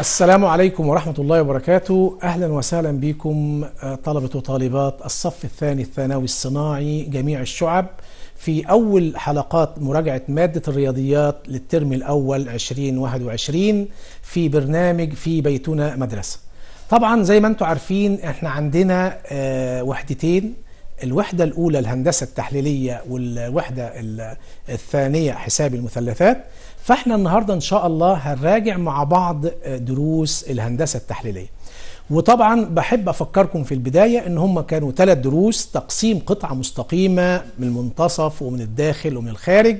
السلام عليكم ورحمة الله وبركاته أهلا وسهلا بكم آه، طلبة وطالبات الصف الثاني الثانوي الصناعي جميع الشعب في أول حلقات مراجعة مادة الرياضيات للترم الأول 2021 في برنامج في بيتنا مدرسة طبعا زي ما انتم عارفين احنا عندنا آه، وحدتين الوحدة الأولى الهندسة التحليلية والوحدة الثانية حساب المثلثات فاحنا النهارده ان شاء الله هنراجع مع بعض آه، دروس الهندسه التحليليه وطبعا بحب افكركم في البدايه ان هم كانوا ثلاث دروس تقسيم قطعه مستقيمه من المنتصف ومن الداخل ومن الخارج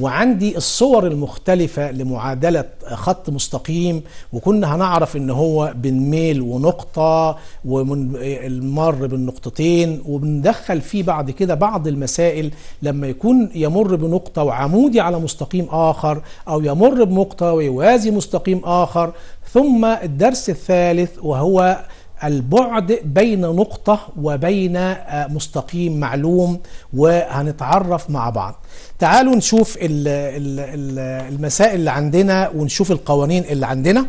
وعندي الصور المختلفة لمعادلة خط مستقيم وكنا هنعرف ان هو بنميل ونقطة والمر بالنقطتين وبندخل فيه بعد كده بعض المسائل لما يكون يمر بنقطة وعمودي على مستقيم آخر أو يمر بنقطة ويوازي مستقيم آخر ثم الدرس الثالث وهو البعد بين نقطة وبين آه، مستقيم معلوم وهنتعرف مع بعض تعالوا نشوف المسائل اللي عندنا ونشوف القوانين اللي عندنا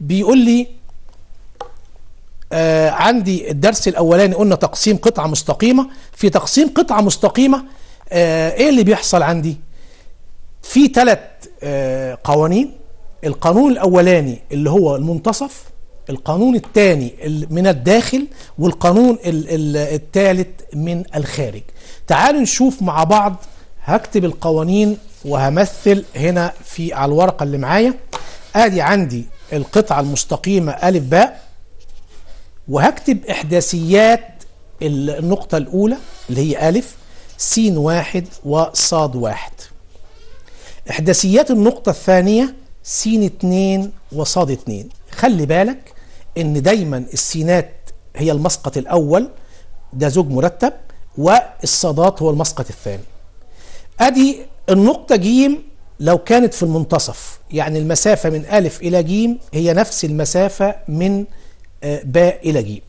بيقول لي آه، عندي الدرس الأولاني قلنا تقسيم قطعة مستقيمة في تقسيم قطعة مستقيمة آه، إيه اللي بيحصل عندي في ثلاث قوانين القانون الأولاني اللي هو المنتصف القانون الثاني من الداخل والقانون الثالث من الخارج تعالوا نشوف مع بعض هكتب القوانين وهمثل هنا في على الورقة اللي معايا ادي عندي القطعة المستقيمة ا ب وهكتب إحداثيات النقطة الأولى اللي هي ألف س واحد وص واحد إحداثيات النقطة الثانية س اتنين وص اتنين خلي بالك ان دايما السينات هي المسقط الاول ده زوج مرتب والصادات هو المسقط الثاني ادي النقطة جيم لو كانت في المنتصف يعني المسافة من ألف إلى جيم هي نفس المسافة من آه، باء إلى جيم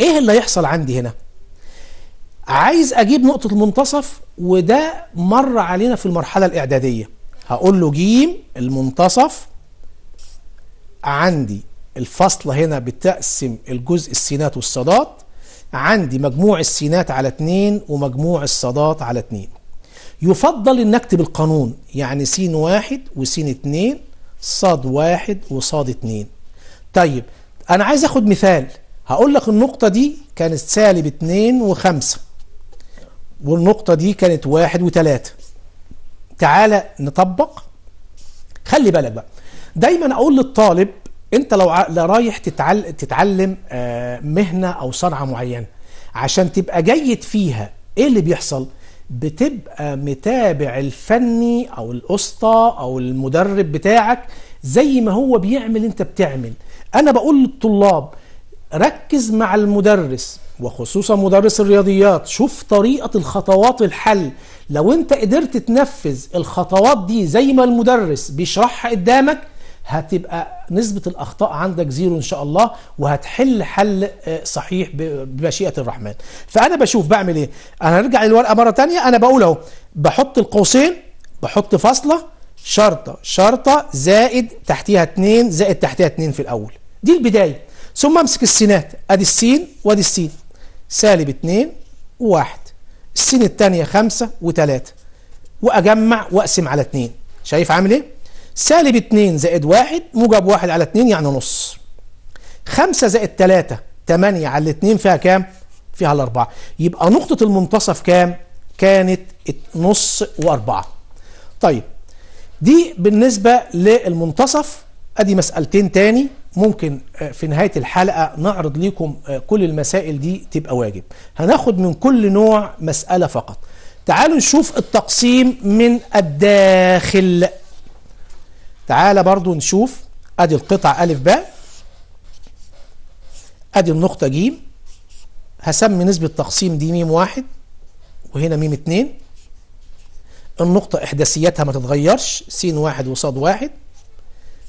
إيه اللي هيحصل عندي هنا؟ عايز أجيب نقطة المنتصف وده مر علينا في المرحلة الإعدادية هقول له جيم المنتصف عندي الفصل هنا بتقسم الجزء السينات والصادات عندي مجموع السينات على اتنين ومجموع الصادات على اتنين يفضل ان اكتب القانون يعني س واحد وس اتنين صاد واحد وصاد اتنين طيب انا عايز اخد مثال هقول لك النقطة دي كانت سالب اتنين وخمسة والنقطة دي كانت واحد وتلاتة تعالى نطبق خلي بالك بقى دايما اقول للطالب انت لو رايح تتعلم آه، مهنه او صنعه معينه عشان تبقى جيد فيها ايه اللي بيحصل بتبقى متابع الفني او الاسطى او المدرب بتاعك زي ما هو بيعمل انت بتعمل انا بقول للطلاب ركز مع المدرس وخصوصا مدرس الرياضيات شوف طريقة الخطوات الحل لو انت قدرت تنفذ الخطوات دي زي ما المدرس بيشرحها قدامك هتبقى نسبة الأخطاء عندك زيرو إن شاء الله وهتحل حل آه، صحيح بمشيئة الرحمن فأنا بشوف بعمل إيه أنا هرجع للورقة مرة تانية أنا بقول أهو بحط القوسين بحط فاصلة شرطة شرطة زائد تحتيها اتنين زائد تحتيها اتنين في الأول دي البداية ثم أمسك السينات أدي السين وأدي السين سالب اتنين وواحد السين التانية خمسة وتلاتة وأجمع وأقسم على اتنين شايف عامل إيه سالب 2 زائد 1 موجب 1 على 2 يعني نص 5 زائد 3 8 على 2 فيها كام؟ فيها الأربعة يبقى نقطة المنتصف كام؟ كانت نص وأربعة طيب دي بالنسبة للمنتصف أدي مسألتين تاني ممكن آه، في نهاية الحلقة نعرض لكم آه، كل المسائل دي تبقى واجب هناخد من كل نوع مسألة فقط تعالوا نشوف التقسيم من الداخل تعالى برضو نشوف ادي القطع ا ب ادي النقطة ج هسمي نسبة تقسيم دي ميم واحد وهنا ميم اتنين النقطة إحداثياتها ما تتغيرش س واحد وصاد واحد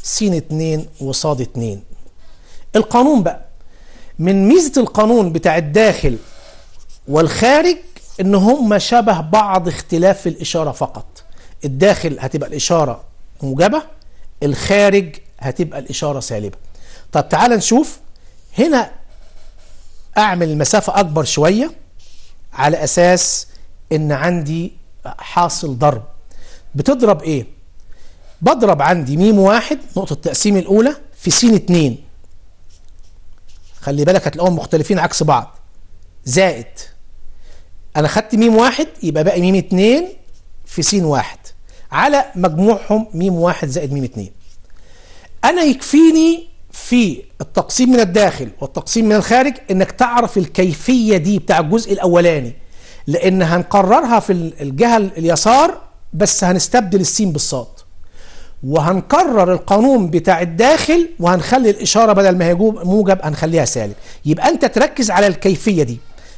س اتنين وصاد اتنين القانون بقى من ميزة القانون بتاع الداخل والخارج ان هم شبه بعض اختلاف الإشارة فقط الداخل هتبقى الإشارة موجبة الخارج هتبقى الإشارة سالبة طب تعال نشوف هنا أعمل المسافة أكبر شوية على أساس إن عندي حاصل ضرب بتضرب إيه؟ بضرب عندي ميم واحد نقطة التقسيم الأولى في سين اتنين خلي بالك هتلاقوهم مختلفين عكس بعض زائد أنا خدت ميم واحد يبقى باقي ميم اتنين في سين واحد على مجموعهم ميم واحد زائد ميم اتنين أنا يكفيني في التقسيم من الداخل والتقسيم من الخارج انك تعرف الكيفية دي بتاع الجزء الاولاني لان هنقررها في الجهة اليسار بس هنستبدل السين بالصاد وهنكرر القانون بتاع الداخل وهنخلي الاشارة بدل ما هي موجب هنخليها سالب يبقى انت تركز على الكيفية دي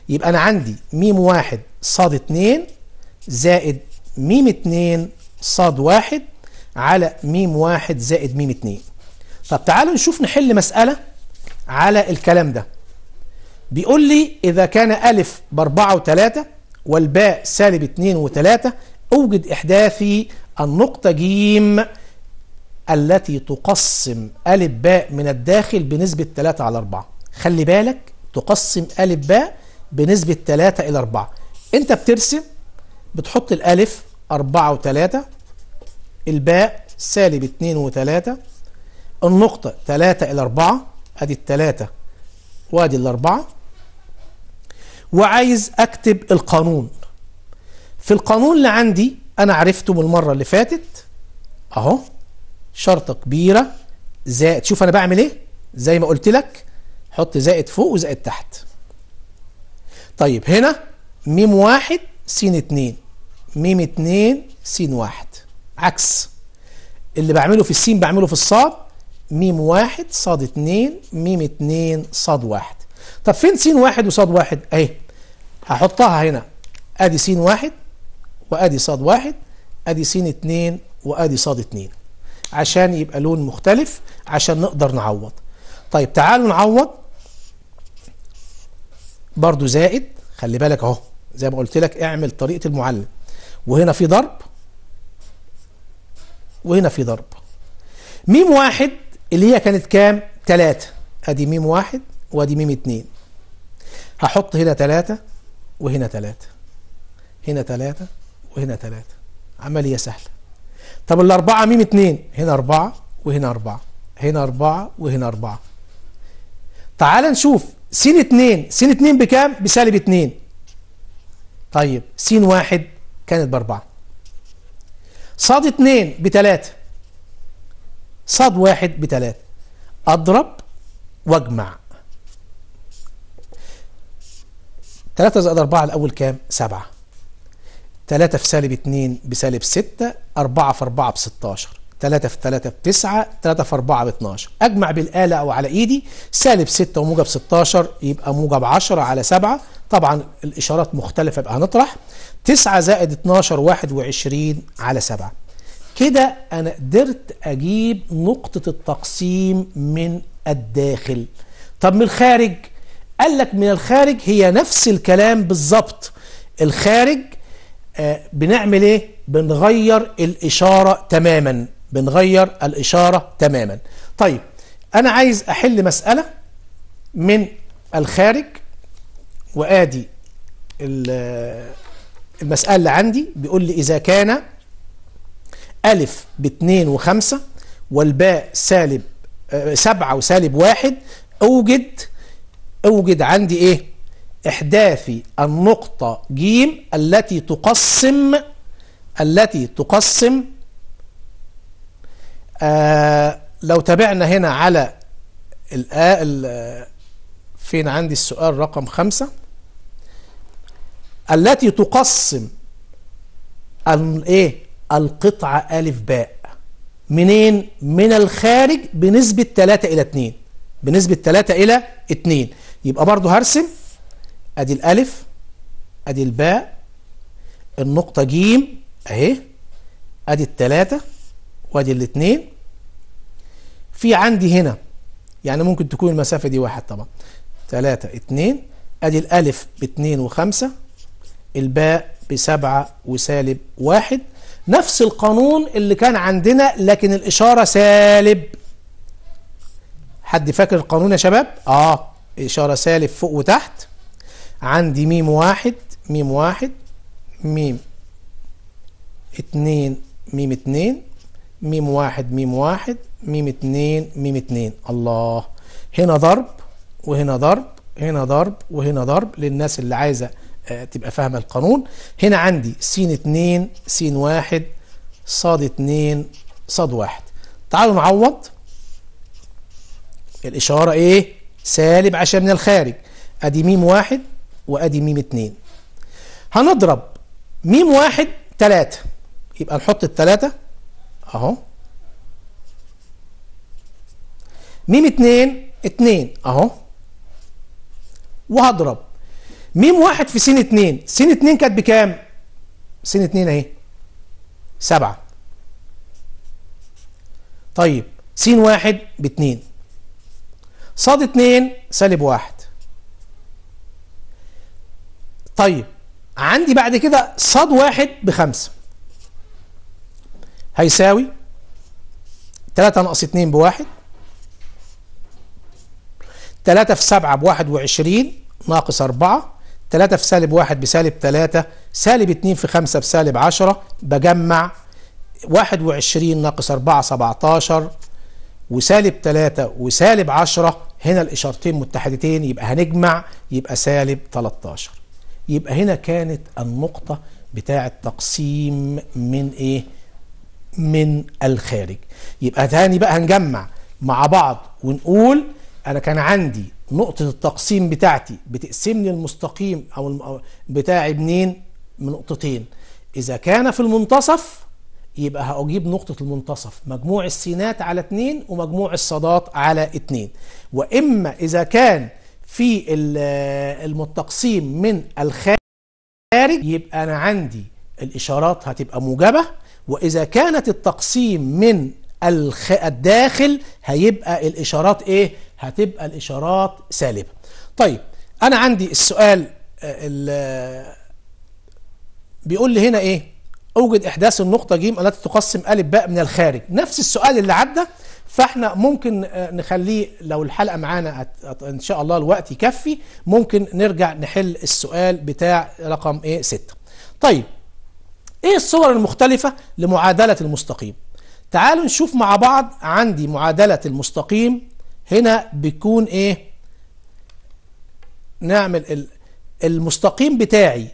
يبقى انا عندي ميم واحد صاد اتنين زائد ميم اتنين صاد واحد على ميم واحد زائد ميم اتنين طب تعالوا نشوف نحل مسألة على الكلام ده بيقول لي إذا كان ألف بأربعة وتلاتة والباء سالب اتنين وتلاتة أوجد إحداثي النقطة جيم التي تقسم ألف باء من الداخل بنسبة 3 على 4 خلي بالك تقسم ألف باء بنسبة 3 إلى 4 أنت بترسم بتحط الألف 4 و3 الباء سالب 2 و3 النقطة 3 إلى 4 أدي الثلاثة وأدي الأربعة وعايز أكتب القانون في القانون اللي عندي أنا عرفته من المرة اللي فاتت أهو شرطة كبيرة زائد شوف أنا بعمل إيه زي ما قلت لك حط زائد فوق وزائد تحت طيب هنا ميم واحد سين اتنين ميم اتنين سين واحد عكس اللي بعمله في السين بعمله في الصاد ميم واحد صاد اتنين ميم اتنين صاد واحد طب فين سين واحد وصاد واحد اهي هحطها هنا ادي سين واحد وادي صاد واحد ادي سين اتنين وادي صاد اتنين عشان يبقى لون مختلف عشان نقدر نعوض طيب تعالوا نعوض برضو زائد خلي بالك اهو زي ما قلت لك اعمل طريقه المعلم وهنا في ضرب وهنا في ضرب ميم واحد اللي هي كانت كام ثلاثة ادي ميم واحد وادي ميم اتنين هحط هنا ثلاثة وهنا ثلاثة هنا ثلاثة وهنا ثلاثة عملية سهلة طب الأربعة ميم اتنين هنا أربعة وهنا أربعة هنا أربعة وهنا أربعة تعال نشوف سين اتنين سين اتنين بكام بسالب اتنين طيب سين واحد كانت بأربعة صاد اتنين بتلاتة صاد واحد بتلاتة أضرب واجمع تلاتة زائد أربعة الأول كام؟ سبعة تلاتة في سالب اتنين بسالب ستة أربعة في أربعة بستاشر تلاتة في تلاتة بتسعة تلاتة في أربعة باتناشر أجمع بالآلة أو على إيدي سالب ستة وموجب ستاشر يبقى موجب عشرة على سبعة طبعا الإشارات مختلفة يبقى هنطرح 9 زائد 12 21 على 7 كده أنا قدرت أجيب نقطة التقسيم من الداخل طب من الخارج قال لك من الخارج هي نفس الكلام بالظبط الخارج آه بنعمل ايه بنغير الإشارة تماما بنغير الإشارة تماما طيب أنا عايز أحل مسألة من الخارج وآدي المسألة اللي عندي بيقول لي إذا كان ألف باتنين وخمسة والباء سالب آه، سبعة وسالب واحد أوجد أوجد عندي إيه إحداثي النقطة جيم التي تقسم التي تقسم آه لو تابعنا هنا على آه، آه، فين عندي السؤال رقم خمسة التي تقسم الايه القطعة ألف باء منين من الخارج بنسبة 3 إلى 2 بنسبة 3 إلى 2 يبقى برضو هرسم أدي الألف أدي الباء النقطة جيم أهي أدي الثلاثة وأدي الاثنين في عندي هنا يعني ممكن تكون المسافة دي واحد طبعا ثلاثة اثنين أدي الألف باتنين وخمسة الباء بسبعة وسالب واحد نفس القانون اللي كان عندنا لكن الإشارة سالب حد فاكر القانون يا شباب؟ آه إشارة سالب فوق وتحت عندي ميم واحد ميم واحد ميم اتنين ميم اتنين ميم واحد ميم واحد ميم اتنين ميم اتنين الله هنا ضرب وهنا ضرب هنا ضرب وهنا ضرب للناس اللي عايزة آه، تبقى فاهمة القانون هنا عندي س 2 س 1 ص 2 ص 1 تعالوا نعوض الإشارة إيه؟ سالب عشان من الخارج أدي ميم واحد وأدي ميم اتنين هنضرب ميم واحد تلاتة يبقى نحط التلاتة أهو ميم اتنين اتنين أهو وهضرب ميم واحد في سين اتنين سين اتنين كانت بكام سين اتنين اهي سبعة طيب سين واحد باتنين صاد اتنين سالب واحد طيب عندي بعد كده صاد واحد بخمسة هيساوي تلاتة ناقص اتنين بواحد تلاتة في سبعة بواحد وعشرين ناقص أربعة 3 في سالب 1 بسالب 3 سالب 2 في 5 بسالب 10 بجمع 21 ناقص 4 17 وسالب 3 وسالب 10 هنا الإشارتين متحدتين يبقى هنجمع يبقى سالب 13 يبقى هنا كانت النقطة بتاع التقسيم من إيه؟ من الخارج يبقى تاني بقى هنجمع مع بعض ونقول أنا كان عندي نقطة التقسيم بتاعتي بتقسمني المستقيم أو بتاعي منين؟ من نقطتين إذا كان في المنتصف يبقى هأجيب نقطة المنتصف مجموع السينات على اتنين ومجموع الصادات على اتنين وإما إذا كان في التقسيم من الخارج يبقى أنا عندي الإشارات هتبقى موجبة وإذا كانت التقسيم من الخ... الداخل هيبقى الإشارات إيه؟ هتبقى الإشارات سالبة طيب أنا عندي السؤال آه، بيقول لي هنا إيه؟ أوجد إحداث النقطة جيم التي تقسم أ ب من الخارج نفس السؤال اللي عدى فاحنا ممكن آه، نخليه لو الحلقه معانا ان شاء الله الوقت يكفي ممكن نرجع نحل السؤال بتاع رقم ايه ستة. طيب ايه الصور المختلفه لمعادله المستقيم تعالوا نشوف مع بعض عندي معادلة المستقيم هنا بيكون ايه نعمل المستقيم بتاعي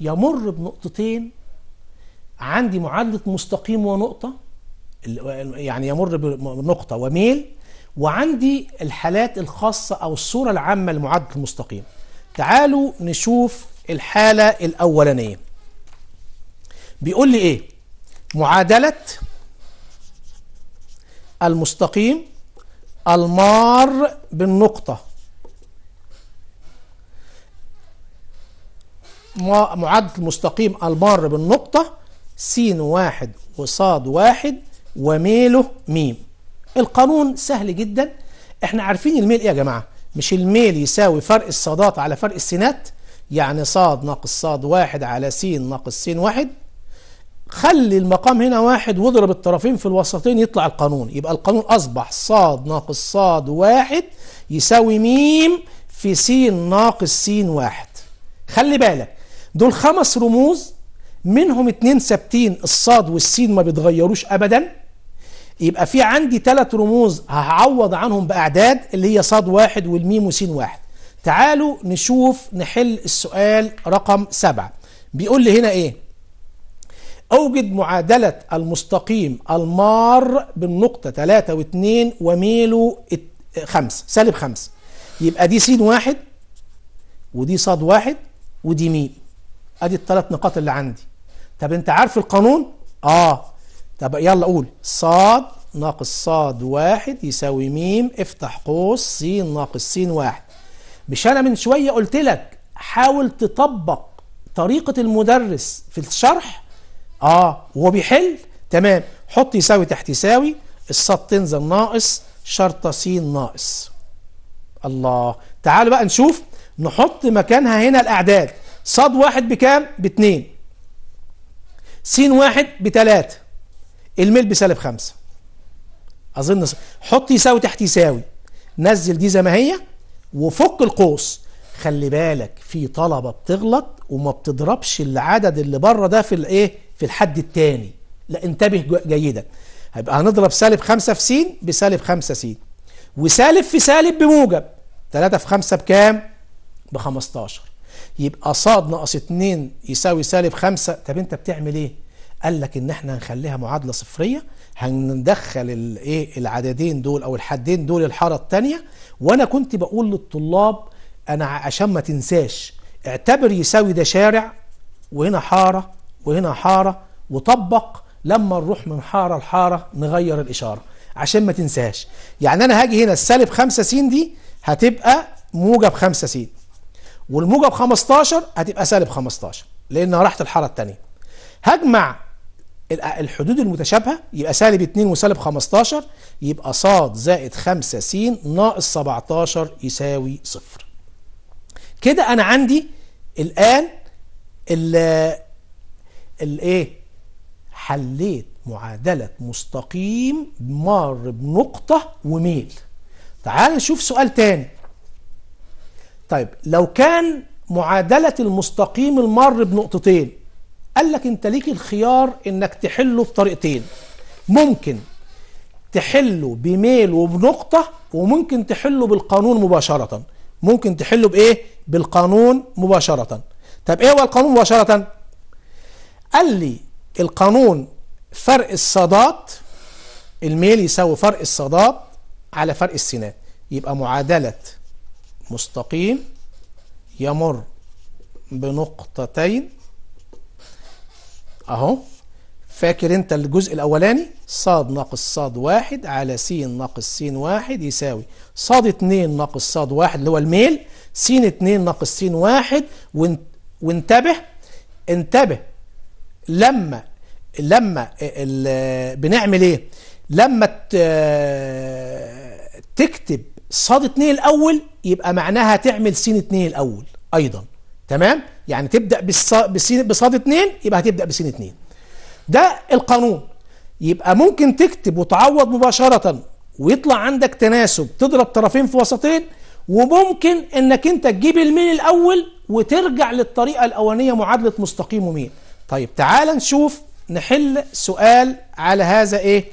يمر بنقطتين عندي معادلة مستقيم ونقطة يعني يمر بنقطة وميل وعندي الحالات الخاصة أو الصورة العامة لمعادلة المستقيم تعالوا نشوف الحالة الأولانية بيقول لي إيه معادلة المستقيم المار بالنقطة معادلة المستقيم المار بالنقطة س واحد وصاد واحد وميله ميم القانون سهل جدا احنا عارفين الميل ايه يا جماعة مش الميل يساوي فرق الصادات على فرق السينات يعني صاد ناقص صاد واحد على س ناقص س واحد خلي المقام هنا واحد واضرب الطرفين في الوسطين يطلع القانون يبقى القانون أصبح صاد ناقص صاد واحد يساوي ميم في سين ناقص سين واحد خلي بالك دول خمس رموز منهم اتنين ثابتين الصاد والسين ما بيتغيروش أبدا يبقى في عندي ثلاث رموز هعوض عنهم بأعداد اللي هي صاد واحد والميم وسين واحد تعالوا نشوف نحل السؤال رقم سبعة بيقول لي هنا ايه أوجد معادلة المستقيم المار بالنقطة 3 و2 وميله 5 سالب 5 يبقى دي س واحد ودي ص واحد ودي م ادي الثلاث نقاط اللي عندي طب انت عارف القانون اه طب يلا قول ص ناقص ص واحد يساوي م افتح قوس س ناقص س واحد مش انا من شويه قلت لك حاول تطبق طريقه المدرس في الشرح اه وهو بيحل تمام حط يساوي تحت يساوي الص تنزل ناقص شرطة س ناقص الله تعالوا بقى نشوف نحط مكانها هنا الأعداد صاد واحد بكام باتنين س واحد بتلاتة الميل بسالب خمسة أظن حط يساوي تحت يساوي نزل دي زي ما هي وفك القوس خلي بالك في طلبة بتغلط وما بتضربش العدد اللي بره ده في الايه في الحد الثاني لا انتبه جيدا هيبقى هنضرب سالب 5 في س بسالب 5 س وسالب في سالب بموجب 3 في 5 بكام؟ ب 15 يبقى ص ناقص 2 يساوي سالب 5 طب انت بتعمل ايه؟ قال لك ان احنا هنخليها معادله صفريه هندخل الايه العددين دول او الحدين دول الحاره الثانيه وانا كنت بقول للطلاب انا عشان ما تنساش اعتبر يساوي ده شارع وهنا حاره وهنا حارة وطبق لما نروح من حارة لحارة نغير الإشارة عشان ما تنساش يعني أنا هاجي هنا السالب 5 س دي هتبقى موجب 5 س والموجب 15 هتبقى سالب 15 لأنها راحت الحارة الثانية هجمع الحدود المتشابهة يبقى سالب 2 وسالب 15 يبقى ص زائد 5 س ناقص 17 يساوي صفر كده أنا عندي الآن الايه حليت معادلة مستقيم مار بنقطة وميل تعال نشوف سؤال تاني طيب لو كان معادلة المستقيم المار بنقطتين قال لك انت ليك الخيار انك تحله بطريقتين ممكن تحله بميل وبنقطة وممكن تحله بالقانون مباشرة ممكن تحله بايه بالقانون مباشرة طب ايه هو القانون مباشرة قال لي القانون فرق الصادات الميل يساوي فرق الصادات على فرق السينات يبقى معادلة مستقيم يمر بنقطتين اهو فاكر انت الجزء الاولاني صاد ناقص صاد واحد على س ناقص س واحد يساوي صاد اتنين ناقص صاد واحد اللي هو الميل س اتنين ناقص س واحد وانتبه انتبه لما لما بنعمل ايه لما تكتب صاد اتنين الاول يبقى معناها تعمل س اتنين الاول ايضا تمام يعني تبدا بصاد اتنين يبقى هتبدا بسين اتنين ده القانون يبقى ممكن تكتب وتعوض مباشره ويطلع عندك تناسب تضرب طرفين في وسطين وممكن انك انت تجيب الميل الاول وترجع للطريقه الاولانيه معادله مستقيم وميل طيب تعال نشوف نحل سؤال على هذا ايه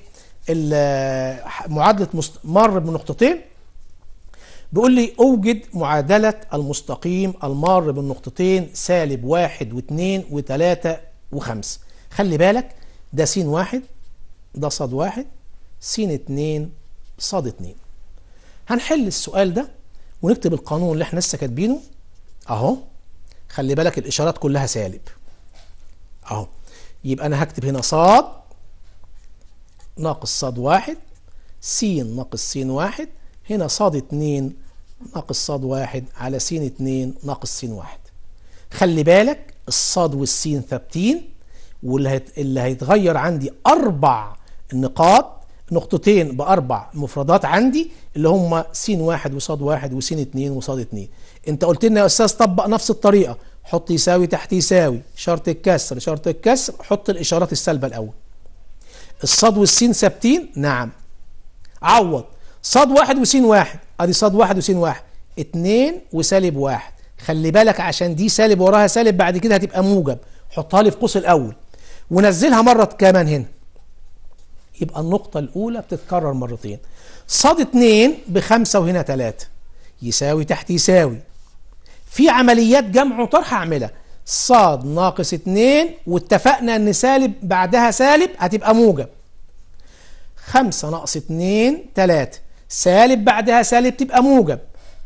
معادلة مر بالنقطتين بيقول لي اوجد معادلة المستقيم المار بالنقطتين سالب واحد واثنين وثلاثة وخمس خلي بالك ده سين واحد ده صاد واحد سين اتنين صاد اتنين هنحل السؤال ده ونكتب القانون اللي احنا لسه كاتبينه اهو خلي بالك الاشارات كلها سالب اهو يبقى انا هكتب هنا صاد ناقص صاد واحد س ناقص س واحد هنا صاد اتنين ناقص صاد واحد على س اتنين ناقص س واحد خلي بالك الصاد والسين ثابتين واللي هيتغير عندي اربع نقاط نقطتين باربع مفردات عندي اللي هم س واحد وصاد واحد وس اتنين وصاد اتنين انت قلت لنا يا استاذ طبق نفس الطريقه حط يساوي تحت يساوي شرط الكسر شرط الكسر حط الإشارات السالبة الأول الصاد والسين ثابتين نعم عوض صاد واحد وسين واحد ادي صاد واحد وسين واحد اتنين وسالب واحد خلي بالك عشان دي سالب وراها سالب بعد كده هتبقى موجب حطها لي في قوس الاول ونزلها مرة كمان هنا يبقى النقطة الأولى بتتكرر مرتين صاد اتنين بخمسة وهنا تلاتة يساوي تحت يساوي في عمليات جمع وطرح هعملها صاد ناقص 2 واتفقنا ان سالب بعدها سالب هتبقى موجب 5 ناقص 2 3 سالب بعدها سالب تبقى موجب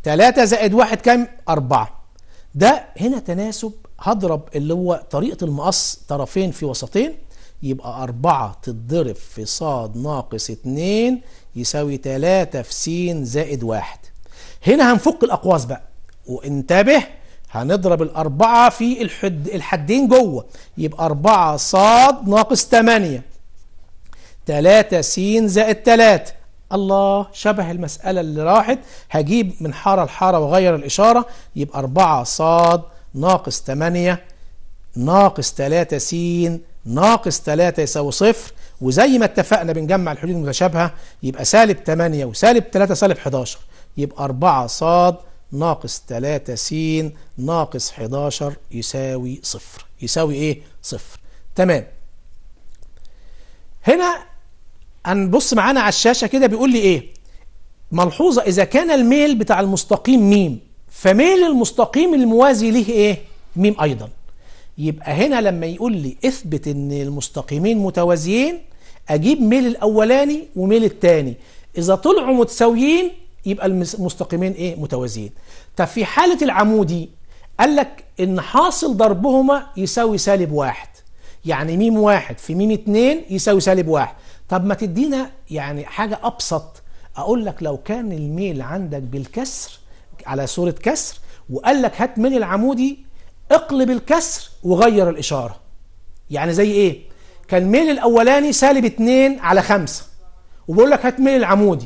3 زائد 1 كام 4 ده هنا تناسب هضرب اللي هو طريقة المقص طرفين في وسطين يبقى 4 تتضرب في صاد ناقص 2 يساوي 3 في س زائد 1 هنا هنفك الأقواس بقى وانتبه هنضرب الأربعة في الحد الحدين جوه يبقى أربعة صاد ناقص تمانية تلاتة سين زائد تلاتة الله شبه المسألة اللي راحت هجيب من حارة لحارة وغير الإشارة يبقى أربعة صاد ناقص تمانية ناقص تلاتة سين ناقص تلاتة يساوي صفر وزي ما اتفقنا بنجمع الحدود المتشابهة يبقى سالب تمانية وسالب تلاتة سالب حداشر يبقى أربعة صاد ناقص 3 س ناقص 11 يساوي صفر يساوي ايه صفر تمام هنا هنبص معانا على الشاشة كده بيقول لي ايه ملحوظة اذا كان الميل بتاع المستقيم ميم فميل المستقيم الموازي ليه ايه ميم ايضا يبقى هنا لما يقول لي اثبت ان المستقيمين متوازيين اجيب ميل الاولاني وميل الثاني اذا طلعوا متساويين يبقى المستقيمين ايه متوازيين طب في حالة العمودي قال لك ان حاصل ضربهما يساوي سالب واحد يعني ميم واحد في ميم اتنين يساوي سالب واحد طب ما تدينا يعني حاجة ابسط اقول لك لو كان الميل عندك بالكسر على صورة كسر وقال لك هات ميل العمودي اقلب الكسر وغير الاشارة يعني زي ايه كان ميل الاولاني سالب اتنين على خمسة وبقول لك هات ميل العمودي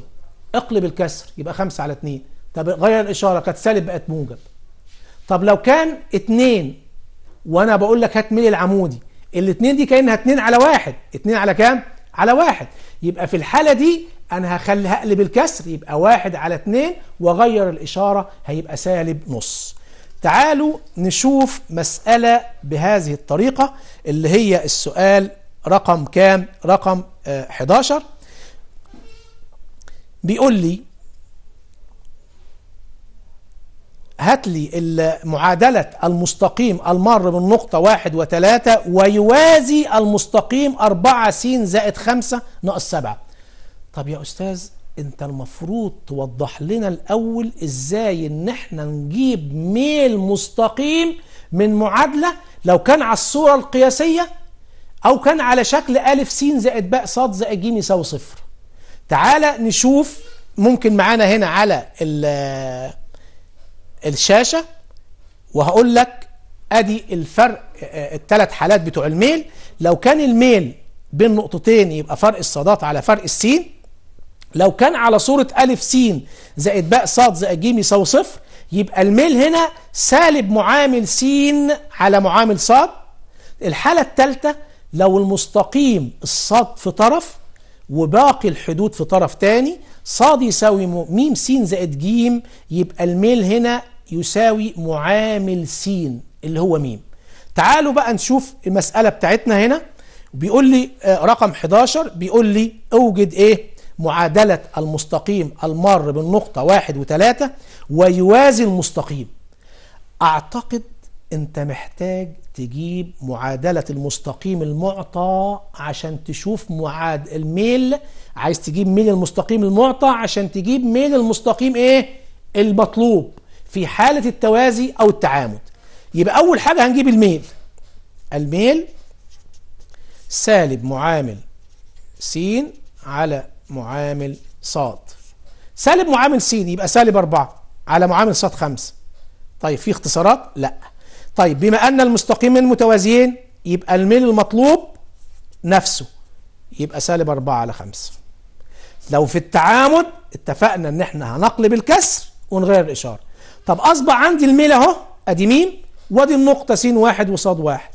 اقلب الكسر يبقى 5 على 2 طب غير الاشاره كانت سالب بقت موجب طب لو كان 2 وانا بقول لك هات ميل العمودي الاثنين دي كانها 2 على 1 2 على كام على 1 يبقى في الحاله دي انا هخلي هقلب الكسر يبقى 1 على 2 واغير الاشاره هيبقى سالب نص تعالوا نشوف مسألة بهذه الطريقة اللي هي السؤال رقم كام رقم 11 آه، بيقول لي هات لي معادلة المستقيم المر من نقطة واحد وثلاثة ويوازي المستقيم أربعة س زائد خمسة ناقص سبعة طب يا أستاذ أنت المفروض توضح لنا الأول إزاي إن إحنا نجيب ميل مستقيم من معادلة لو كان على الصورة القياسية أو كان على شكل أ س زائد باء ص زائد ج يساوي صفر تعالى نشوف ممكن معانا هنا على الشاشة وهقول لك ادي الفرق آه، الثلاث حالات بتوع الميل لو كان الميل بين نقطتين يبقى فرق الصادات على فرق السين لو كان على صورة ا س زائد ب ص زائد ج يساوي صفر يبقى الميل هنا سالب معامل س على معامل ص الحالة الثالثة لو المستقيم الصاد في طرف وباقي الحدود في طرف تاني صاد يساوي ميم س زائد ج يبقى الميل هنا يساوي معامل س اللي هو ميم تعالوا بقى نشوف المسألة بتاعتنا هنا بيقول لي آه، رقم 11 بيقول لي اوجد ايه معادلة المستقيم المار بالنقطة واحد وثلاثة ويوازي المستقيم اعتقد انت محتاج تجيب معادلة المستقيم المعطى عشان تشوف معاد الميل عايز تجيب ميل المستقيم المعطى عشان تجيب ميل المستقيم ايه المطلوب في حالة التوازي او التعامد يبقى اول حاجة هنجيب الميل الميل سالب معامل س على معامل ص سالب معامل س يبقى سالب 4 على معامل ص 5 طيب في اختصارات لا طيب بما أن المستقيمين متوازيين يبقى الميل المطلوب نفسه يبقى سالب 4 على 5 لو في التعامد اتفقنا ان احنا هنقلب الكسر ونغير الاشاره طب اصبح عندي الميل اهو ادي ميم وادي النقطه س واحد وصاد واحد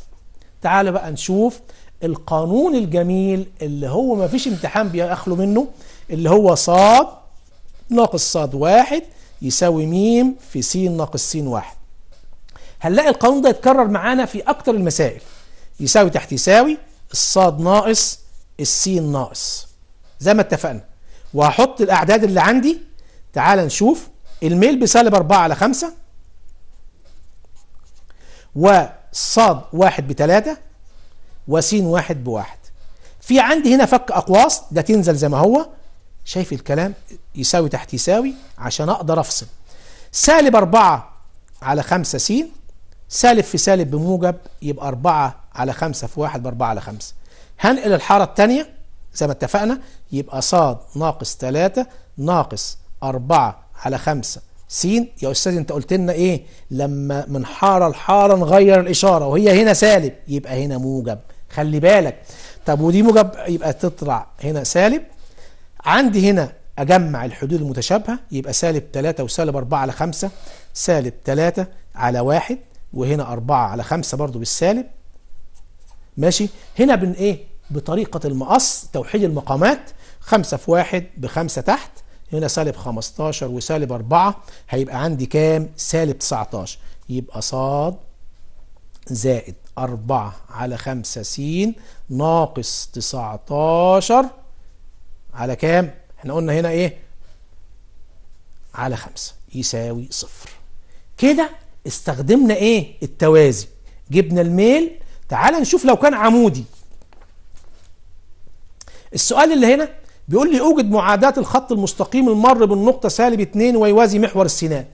تعالى بقى نشوف القانون الجميل اللي هو ما فيش امتحان بياخله منه اللي هو صاد ناقص صاد واحد يساوي ميم في س ناقص س واحد هنلاقي القانون ده يتكرر معانا في أكتر المسائل يساوي تحت يساوي الصاد ناقص السين ناقص زي ما اتفقنا وهحط الأعداد اللي عندي تعال نشوف الميل بسالب 4 على 5 وصاد 1 ب 3 وسين 1 ب 1 في عندي هنا فك أقواس ده تنزل زي ما هو شايف الكلام يساوي تحت يساوي عشان أقدر أفصل سالب 4 على 5 س سالب في سالب بموجب يبقى 4 على 5 في 1 ب 4 على 5 هنقل الحارة الثانية زي ما اتفقنا يبقى ص ناقص 3 ناقص 4 على 5 س يا استاذ انت قلت لنا ايه لما من حاره لحاره نغير الاشاره وهي هنا سالب يبقى هنا موجب خلي بالك طب ودي موجب يبقى تطلع هنا سالب عندي هنا اجمع الحدود المتشابهه يبقى سالب 3 وسالب 4 على 5 سالب 3 على 1 وهنا 4 على 5 برضو بالسالب ماشي هنا بن ايه بطريقة المقص توحيد المقامات 5 في 1 بخمسة تحت هنا سالب 15 وسالب 4 هيبقى عندي كام سالب 19 يبقى ص زائد 4 على 5 س ناقص 19 على كام احنا قلنا هنا ايه على 5 يساوي صفر كده استخدمنا ايه التوازي جبنا الميل تعال نشوف لو كان عمودي السؤال اللي هنا بيقول لي اوجد معاداة الخط المستقيم المر بالنقطة سالب 2 ويوازي محور السينات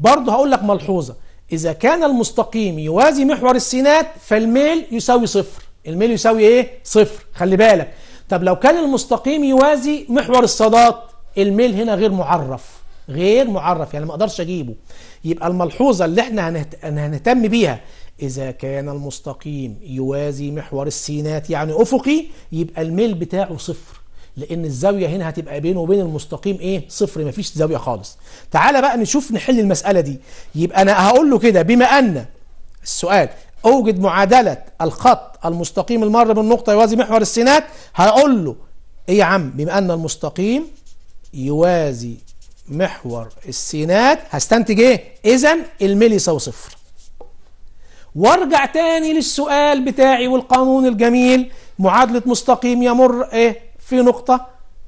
برضه هقول لك ملحوظة إذا كان المستقيم يوازي محور السينات فالميل يساوي صفر الميل يساوي إيه؟ صفر خلي بالك طب لو كان المستقيم يوازي محور الصادات الميل هنا غير معرف غير معرف يعني ما اقدرش اجيبه يبقى الملحوظه اللي احنا هنهتم بيها اذا كان المستقيم يوازي محور السينات يعني افقي يبقى الميل بتاعه صفر لان الزاويه هنا هتبقى بينه وبين المستقيم ايه صفر مفيش زاويه خالص تعالى بقى نشوف نحل المساله دي يبقى انا هقول له كده بما ان السؤال اوجد معادله الخط المستقيم المار بالنقطه يوازي محور السينات هقول له ايه يا عم بما ان المستقيم يوازي محور السينات هستنتج ايه اذا الميل يساوي صفر وارجع تاني للسؤال بتاعي والقانون الجميل معادله مستقيم يمر ايه في نقطه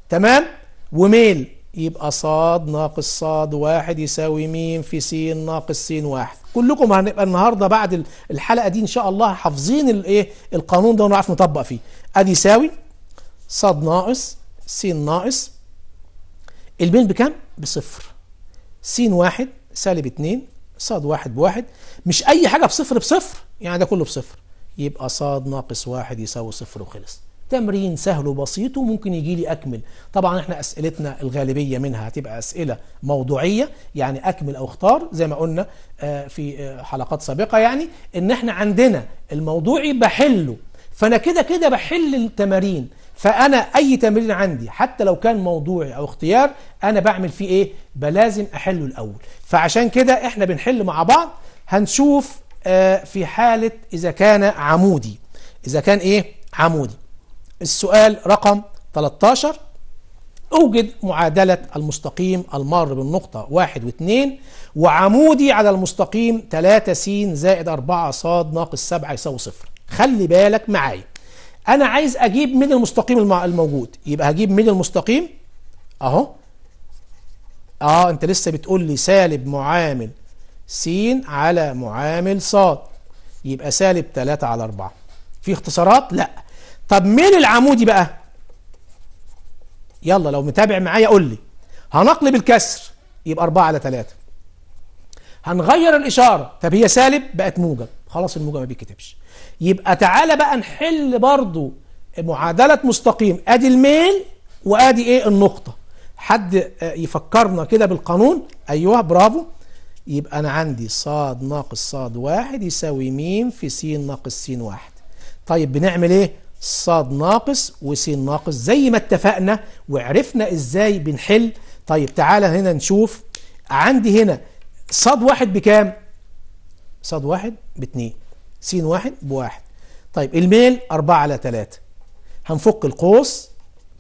تمام وميل يبقى صاد ناقص صاد واحد يساوي ميم في س ناقص س واحد كلكم هنبقى النهارده بعد الحلقه دي ان شاء الله حافظين الايه القانون ده ونعرف نطبق فيه ادي يساوي صاد ناقص س ناقص الميل بكام بصفر س واحد سالب اتنين صاد واحد بواحد مش أي حاجة بصفر بصفر يعني ده كله بصفر يبقى صاد ناقص واحد يساوي صفر وخلص تمرين سهل وبسيط وممكن يجي لي أكمل طبعا احنا أسئلتنا الغالبية منها هتبقى أسئلة موضوعية يعني أكمل أو اختار زي ما قلنا آه، في آه، حلقات سابقة يعني إن احنا عندنا الموضوعي بحله فأنا كده كده بحل التمارين فانا اي تمرين عندي حتى لو كان موضوعي او اختيار انا بعمل فيه ايه بلازم احله الاول فعشان كده احنا بنحل مع بعض هنشوف آه في حالة اذا كان عمودي اذا كان ايه عمودي السؤال رقم 13 اوجد معادلة المستقيم المار بالنقطة واحد واثنين وعمودي على المستقيم 3 س زائد 4 ص ناقص 7 يساوي صفر خلي بالك معايا انا عايز اجيب من المستقيم الموجود يبقى هجيب من المستقيم اهو اه انت لسه بتقول لي سالب معامل س على معامل ص يبقى سالب 3 على 4 في اختصارات لا طب من العمودي بقى يلا لو متابع معايا قول لي هنقلب الكسر يبقى 4 على 3 هنغير الاشاره طب هي سالب بقت موجب خلاص الموجب ما بيتكتبش يبقى تعالى بقى نحل برضو معادلة مستقيم ادي الميل وادي ايه النقطة حد يفكرنا كده بالقانون ايوه برافو يبقى انا عندي صاد ناقص صاد واحد يساوي م في س ناقص س واحد طيب بنعمل ايه صاد ناقص وس ناقص زي ما اتفقنا وعرفنا ازاي بنحل طيب تعالى هنا نشوف عندي هنا صاد واحد بكام صاد واحد باتنين س واحد بواحد طيب الميل 4 على 3 هنفك القوس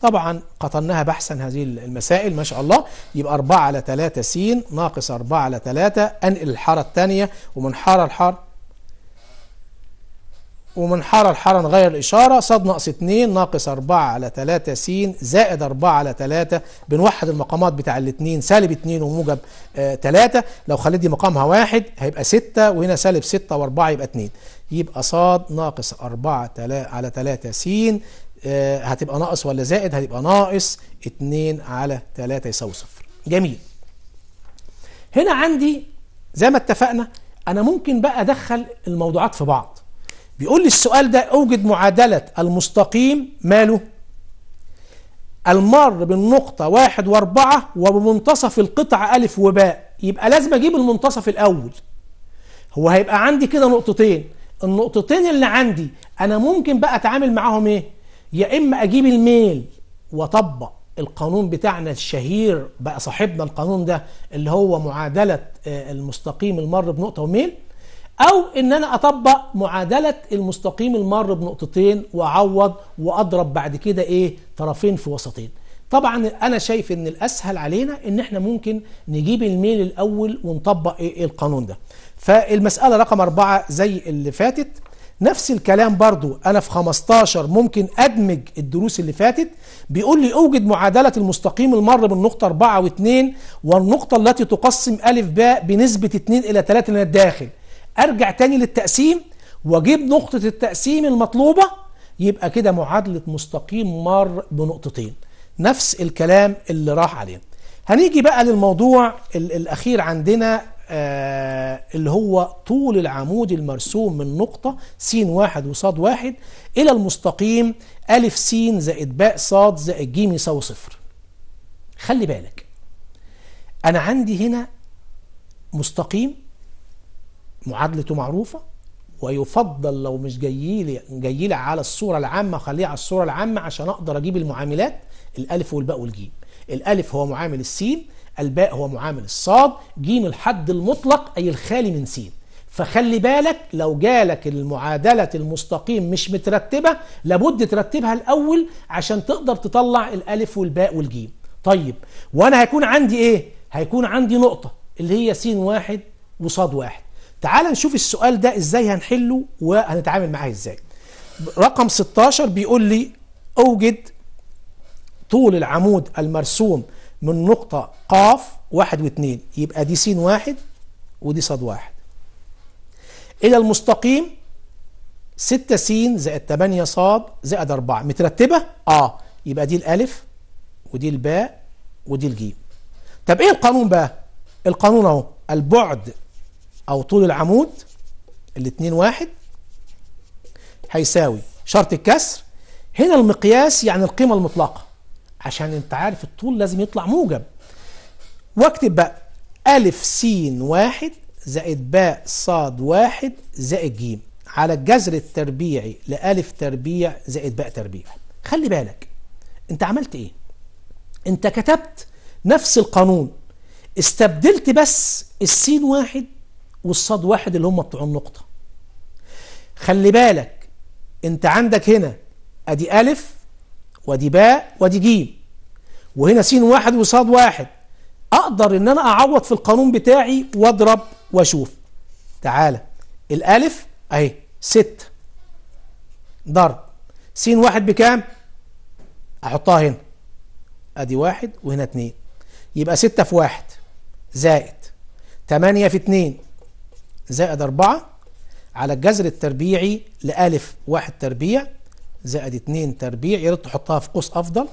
طبعا قطناها بحثا هذه المسائل ما شاء الله يبقى 4 على 3 س ناقص 4 على 3 انقل الحاره الثانيه ومن حاره لحاره ومن حارة لحارة نغير الإشارة صاد ناقص 2 ناقص 4 على 3 س زائد 4 على 3 بنوحد المقامات بتاع الاثنين سالب 2 وموجب 3 آه لو خليت دي مقامها 1 هيبقى 6 وهنا سالب 6 و4 يبقى 2 يبقى صاد ناقص 4 على 3 س آه هتبقى ناقص ولا زائد هتبقى ناقص 2 على 3 يساوي صفر جميل هنا عندي زي ما اتفقنا انا ممكن بقى ادخل الموضوعات في بعض بيقول لي السؤال ده أوجد معادلة المستقيم ماله المر بالنقطة واحد واربعة وبمنتصف القطعة ألف وباء يبقى لازم أجيب المنتصف الأول هو هيبقى عندي كده نقطتين النقطتين اللي عندي أنا ممكن بقى أتعامل معاهم إيه يا إما أجيب الميل وأطبق القانون بتاعنا الشهير بقى صاحبنا القانون ده اللي هو معادلة آه، المستقيم المر بنقطة وميل او ان انا اطبق معادله المستقيم المار بنقطتين واعوض واضرب بعد كده ايه طرفين في وسطين طبعا انا شايف ان الاسهل علينا ان احنا ممكن نجيب الميل الاول ونطبق ايه, إيه القانون ده فالمساله رقم أربعة زي اللي فاتت نفس الكلام برضو انا في 15 ممكن ادمج الدروس اللي فاتت بيقول لي اوجد معادلة المستقيم المر بالنقطة 4 و2 والنقطة التي تقسم أ ب بنسبة 2 إلى 3 من الداخل ارجع تاني للتقسيم واجيب نقطة التقسيم المطلوبة يبقى كده معادلة مستقيم مر بنقطتين نفس الكلام اللي راح علينا هنيجي بقى للموضوع الأخير عندنا آه اللي هو طول العمود المرسوم من نقطة س واحد وصاد واحد إلى المستقيم ألف س زائد باء صاد زائد جيم يساوي صفر خلي بالك أنا عندي هنا مستقيم معادلته معروفة ويفضل لو مش جيلي جيلي على الصورة العامة خليه على الصورة العامة عشان أقدر أجيب المعاملات الألف والباء والجيم الألف هو معامل السين الباء هو معامل الصاد جيم الحد المطلق أي الخالي من سين فخلي بالك لو جالك المعادلة المستقيم مش مترتبة لابد ترتبها الأول عشان تقدر تطلع الألف والباء والجيم طيب وأنا هيكون عندي إيه؟ هيكون عندي نقطة اللي هي سين واحد وصاد واحد تعال نشوف السؤال ده ازاي هنحله وهنتعامل معاه ازاي رقم 16 بيقول لي اوجد طول العمود المرسوم من نقطة قاف واحد واثنين يبقى دي سين واحد ودي صاد واحد إلى المستقيم ستة سين زائد تمانية صاد زائد أربعة مترتبة؟ آه يبقى دي الألف ودي الباء ودي الجيم طب إيه القانون بقى؟ القانون أهو البعد او طول العمود الاثنين واحد هيساوي شرط الكسر هنا المقياس يعني القيمة المطلقة عشان انت عارف الطول لازم يطلع موجب واكتب بقى ألف س واحد زائد باء صاد واحد زائد جيم على الجذر التربيعي لألف تربيع زائد باء تربيع خلي بالك انت عملت ايه انت كتبت نفس القانون استبدلت بس السين واحد والصاد واحد اللي هم بتوع النقطة خلي بالك انت عندك هنا ادي ألف ودي باء ودي جيم وهنا سين واحد وصاد واحد اقدر ان انا اعوض في القانون بتاعي واضرب واشوف تعالى الالف اهي ستة ضرب سين واحد بكام احطها هنا ادي واحد وهنا اتنين يبقى ستة في واحد زائد تمانية في اتنين زائد 4 على الجذر التربيعي لألف واحد تربيع زائد 2 تربيع يا ريت تحطها في قوس أفضل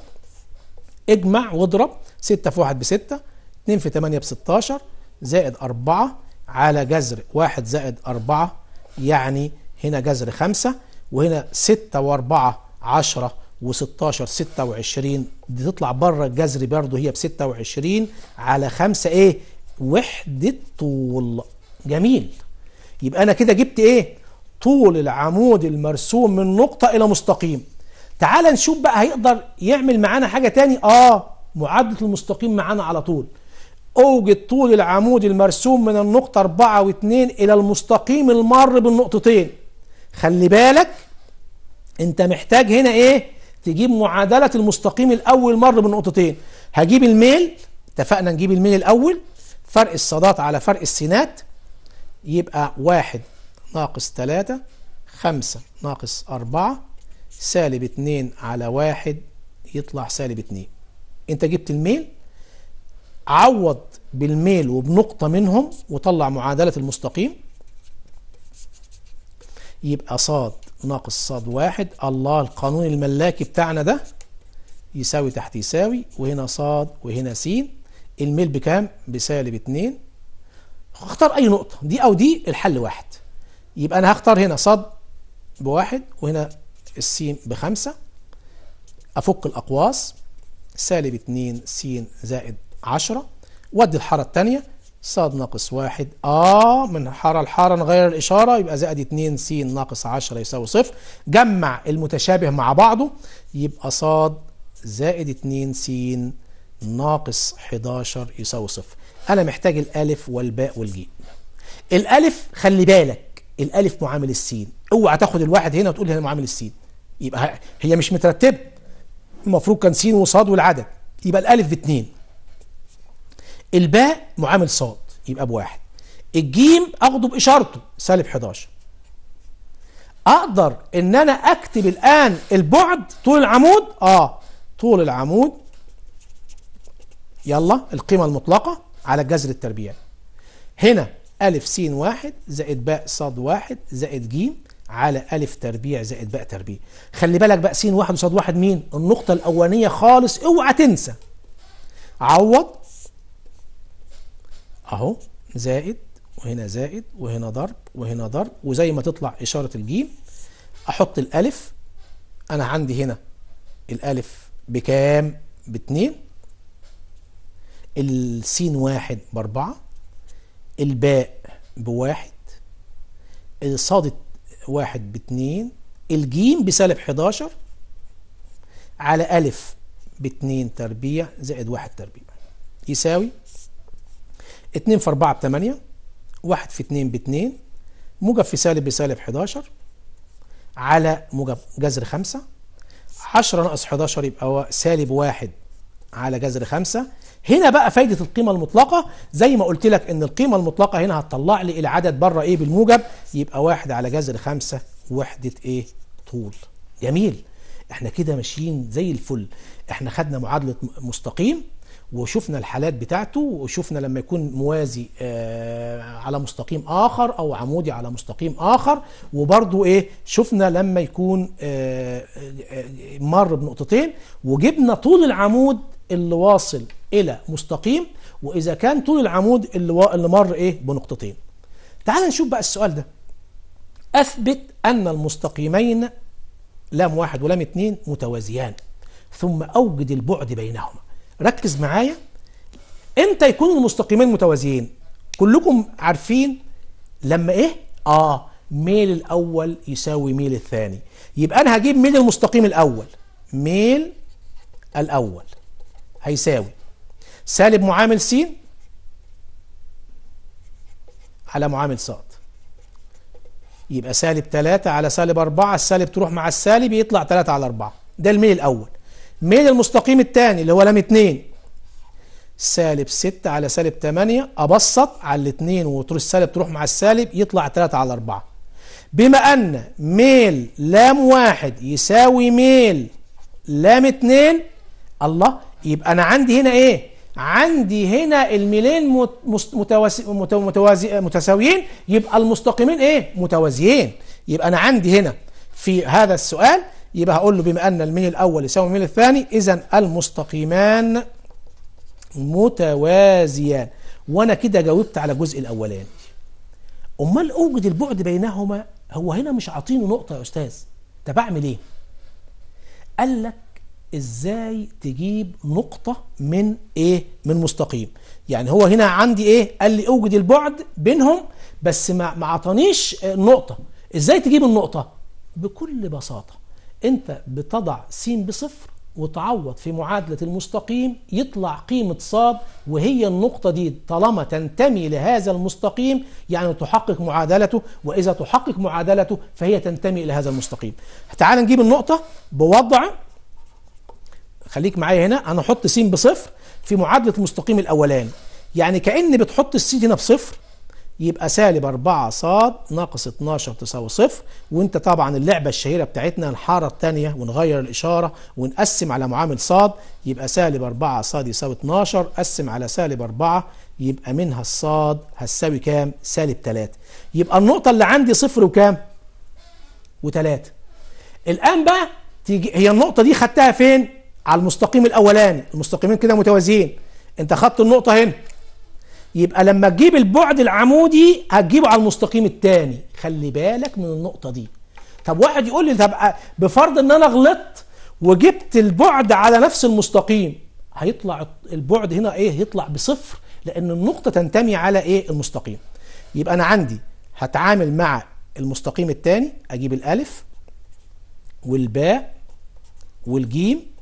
اجمع واضرب 6 في 1 ب 6 2 في 8 ب 16 زائد 4 على جذر 1 زائد 4 يعني هنا جذر 5 وهنا 6 و4 10 و16 26 دي تطلع بره الجذر برضه هي ب 26 على 5 ايه؟ وحدة طول جميل يبقى أنا كده جبت إيه طول العمود المرسوم من نقطة إلى مستقيم تعال نشوف بقى هيقدر يعمل معانا حاجة تاني آه معادلة المستقيم معانا على طول أوجد طول العمود المرسوم من النقطة 4 و2 إلى المستقيم المر بالنقطتين خلي بالك أنت محتاج هنا إيه تجيب معادلة المستقيم الأول مر بالنقطتين هجيب الميل اتفقنا نجيب الميل الأول فرق الصادات على فرق السينات يبقى واحد ناقص تلاتة خمسة ناقص أربعة سالب اتنين على واحد يطلع سالب اتنين انت جبت الميل عوض بالميل وبنقطة منهم وطلع معادلة المستقيم يبقى صاد ناقص صاد واحد الله القانون الملاكي بتاعنا ده يساوي تحت يساوي وهنا صاد وهنا س الميل بكام؟ بسالب اتنين اختار اي نقطه دي او دي الحل واحد يبقى انا هختار هنا ص بواحد وهنا السين بخمسة افك الاقواس سالب اتنين سين زائد عشرة وادي الحارة التانية صاد ناقص واحد اه من حارة لحارة نغير الاشارة يبقى زائد اتنين سين ناقص عشرة يساوي صفر جمع المتشابه مع بعضه يبقى صاد زائد اتنين سين ناقص 11 يساوي صفر انا محتاج الالف والباء والجيم الالف خلي بالك الالف معامل السين اوعى تاخد الواحد هنا وتقول هنا معامل السين يبقى هي مش مترتبه المفروض كان سين وصاد والعدد يبقى الالف باتنين الباء معامل صاد يبقى بواحد الجيم اخده باشارته سالب 11 اقدر ان انا اكتب الان البعد طول العمود اه طول العمود يلا القيمه المطلقه على الجذر التربيعي هنا ألف س واحد زائد باء صاد واحد زائد جيم على ألف تربيع زائد باء تربيع خلي بالك بقى س واحد وصاد واحد مين النقطة الأولانية خالص اوعى تنسى عوض أهو زائد وهنا زائد وهنا ضرب وهنا ضرب وزي ما تطلع إشارة الجيم أحط الألف أنا عندي هنا الألف بكام؟ باتنين السين واحد باربعة الباء بواحد الصاد واحد باتنين الجيم بسالب 11 على ألف باتنين تربيع زائد واحد تربيع يساوي اتنين في أربعة بتمانية واحد في اتنين باتنين موجب في سالب بسالب 11 على موجب جذر خمسة عشرة ناقص 11 يبقى سالب واحد على جذر خمسة هنا بقى فايده القيمه المطلقه زي ما قلت لك ان القيمه المطلقه هنا هتطلع لي العدد بره ايه بالموجب يبقى واحد على جذر خمسة وحده ايه طول جميل احنا كده ماشيين زي الفل احنا خدنا معادله مستقيم وشفنا الحالات بتاعته وشفنا لما يكون موازي آه على مستقيم آخر أو عمودي على مستقيم آخر وبرضو إيه شفنا لما يكون آه, آه،, آه، مر بنقطتين وجبنا طول العمود اللي واصل إلى مستقيم وإذا كان طول العمود اللي, اللي مر إيه بنقطتين تعال نشوف بقى السؤال ده أثبت أن المستقيمين لام واحد ولام اتنين متوازيان ثم أوجد البعد بينهما ركز معايا امتى يكون المستقيمين متوازيين كلكم عارفين لما ايه اه ميل الاول يساوي ميل الثاني يبقى انا هجيب ميل المستقيم الاول ميل الاول هيساوي سالب معامل س على معامل ص يبقى سالب 3 على سالب 4 السالب تروح مع السالب يطلع 3 على 4 ده الميل الأول ميل المستقيم الثاني اللي هو لام 2 سالب 6 على سالب 8 أبسط على الاثنين وتروح السالب تروح مع السالب يطلع 3 على 4 بما أن ميل لام 1 يساوي ميل لام 2 الله يبقى أنا عندي هنا إيه عندي هنا الميلين متساويين يبقى المستقيمين ايه متوازيين يبقى انا عندي هنا في هذا السؤال يبقى هقول له بما ان الميل الاول يساوي الميل الثاني اذا المستقيمان متوازيان وانا كده جاوبت على الجزء الاولاني امال اوجد البعد بينهما هو هنا مش عاطينه نقطه يا استاذ طب اعمل ايه قال لك ازاي تجيب نقطه من ايه من مستقيم يعني هو هنا عندي ايه قال لي اوجد البعد بينهم بس ما ما عطانيش نقطه ازاي تجيب النقطه بكل بساطه انت بتضع س بصفر وتعوض في معادله المستقيم يطلع قيمه ص وهي النقطه دي طالما تنتمي لهذا المستقيم يعني تحقق معادلته واذا تحقق معادلته فهي تنتمي الى هذا المستقيم تعال نجيب النقطه بوضع خليك معايا هنا انا احط س بصفر في معادله المستقيم الاولان يعني كان بتحط الس هنا بصفر يبقى سالب 4 ص ناقص 12 تساوي صفر وانت طبعا اللعبه الشهيره بتاعتنا الحاره الثانيه ونغير الاشاره ونقسم على معامل ص يبقى سالب 4 ص يساوي 12 قسم على سالب 4 يبقى منها الص هتساوي كام؟ سالب 3 يبقى النقطه اللي عندي صفر وكام؟ وتلاتة الان بقى تيجي هي النقطه دي خدتها فين؟ على المستقيم الاولاني المستقيمين كده متوازيين انت خدت النقطه هنا يبقى لما تجيب البعد العمودي هتجيبه على المستقيم الثاني خلي بالك من النقطه دي طب واحد يقول لي طب بفرض ان انا غلطت وجبت البعد على نفس المستقيم هيطلع البعد هنا ايه هيطلع بصفر لان النقطه تنتمي على ايه المستقيم يبقى انا عندي هتعامل مع المستقيم الثاني اجيب الالف والباء والجيم